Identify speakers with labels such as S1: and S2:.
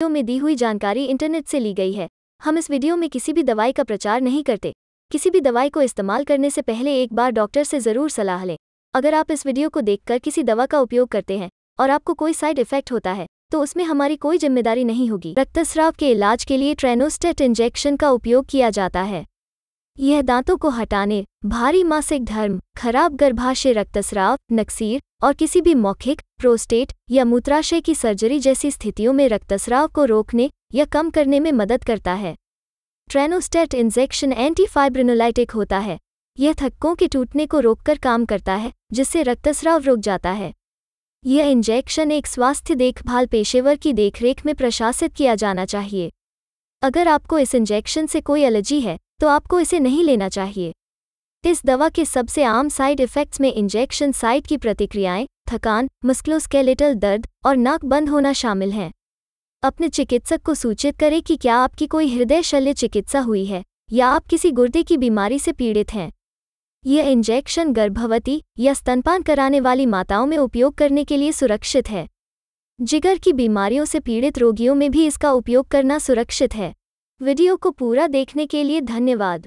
S1: video में दी हुई जानकारी इंटरनेट से ली गई है हम इस वीडियो में किसी भी दवाई का प्रचार नहीं करते किसी भी दवाई को इस्तेमाल करने से पहले एक बार डॉक्टर से ज़रूर सलाह लें अगर आप इस वीडियो को देखकर किसी दवा का उपयोग करते हैं और आपको कोई साइड इफेक्ट होता है तो उसमें हमारी कोई जिम्मेदारी नहीं होगी रक्तस्राव के इलाज के लिए ट्रेनोस्टेट इंजेक्शन का उपयोग किया जाता है यह दांतों को हटाने भारी मासिक धर्म खराब गर्भाशय रक्तस्राव नक्सीर और किसी भी मौखिक प्रोस्टेट या मूत्राशय की सर्जरी जैसी स्थितियों में रक्तस्राव को रोकने या कम करने में मदद करता है ट्रेनोस्टेट इंजेक्शन एंटीफाइब्रिनोलाइटिक होता है यह थक्कों के टूटने को रोककर काम करता है जिससे रक्तस्राव रुक जाता है यह इंजेक्शन एक स्वास्थ्य देखभाल पेशेवर की देखरेख में प्रशासित किया जाना चाहिए अगर आपको इस इंजेक्शन से कोई एलर्जी है तो आपको इसे नहीं लेना चाहिए इस दवा के सबसे आम साइड इफेक्ट्स में इंजेक्शन साइट की प्रतिक्रियाएं थकान मस्कुलोस्केलेटल दर्द और नाक बंद होना शामिल हैं अपने चिकित्सक को सूचित करें कि क्या आपकी कोई हृदय शल्य चिकित्सा हुई है या आप किसी गुर्दे की बीमारी से पीड़ित हैं यह इंजेक्शन गर्भवती या स्तनपान कराने वाली माताओं में उपयोग करने के लिए सुरक्षित है जिगर की बीमारियों से पीड़ित रोगियों में भी इसका उपयोग करना सुरक्षित है वीडियो को पूरा देखने के लिए धन्यवाद